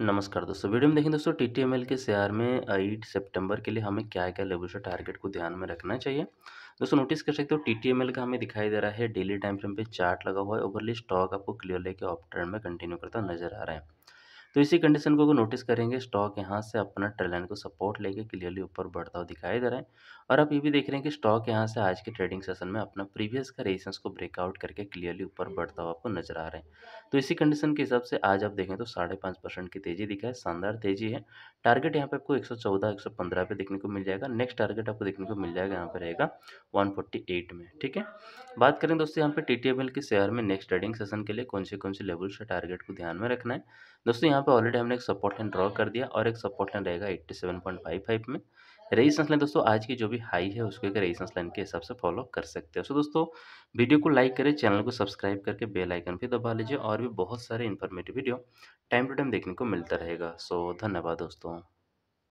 नमस्कार दोस्तों वीडियो में देखें दोस्तों टी टी एम एल के शेयर में एट सितंबर के लिए हमें क्या क्या लेवल से टारगेट को ध्यान में रखना चाहिए दोस्तों नोटिस कर सकते हो टी टी एम एल का हमें दिखाई दे रहा है डेली टाइम फ्रेम पे चार्ट लगा हुआ है ओवरली स्टॉक आपको क्लियरली के ऑप ट्रेंड में कंटिन्यू करता नजर आ रहा है तो इसी कंडीशन को नोटिस करेंगे स्टॉक यहाँ से अपना ट्रेलाइन को सपोर्ट लेके क्लियरली ऊपर बढ़ता हुआ दिखाई दे रहा है और आप ये भी देख रहे हैं कि स्टॉक यहाँ से आज के ट्रेडिंग सेशन में अपना प्रीवियस का रेजिस्टेंस को ब्रेकआउट करके क्लियरली ऊपर बढ़ता हुआ आपको नजर आ रहा है तो इसी कंडीशन के हिसाब से आज आप देखें तो साढ़े परसेंट की तेजी दिखा है शानदार तेजी है टारगेट यहाँ पे आपको एक सौ चौदह एक सौ पंद्रह पे देखने को मिल जाएगा नेक्स्ट टारगेट आपको देखने को मिल जाएगा यहाँ पे रहेगा वन फोर्टी एट में ठीक है बात करें दोस्तों यहाँ पे टी के शेयर में नेक्स्ट ट्रेडिंग सेशन के लिए कौन से कौन से लेवल से टारगेट को ध्यान में रखना है दोस्तों यहाँ पे ऑलरेडी हमने एक सपोर्ट लाइन ड्रॉ कर दिया और एक सपोर्ट लाइन रहेगा eighty seven point five five में रेजिस्टेंस लाइन दोस्तों आज की जो भी हाई है उसको एक रेजिस्टेंस लाइन के हिसाब से फॉलो कर सकते हैं सो दोस्तों वीडियो को लाइक करें चैनल को सब्सक्राइब करके बेल आइकन भी दबा लीजिए और भी बहुत सारे informative video time to time देखने को मिलता रहेगा सो धन्यवाद दोस्तों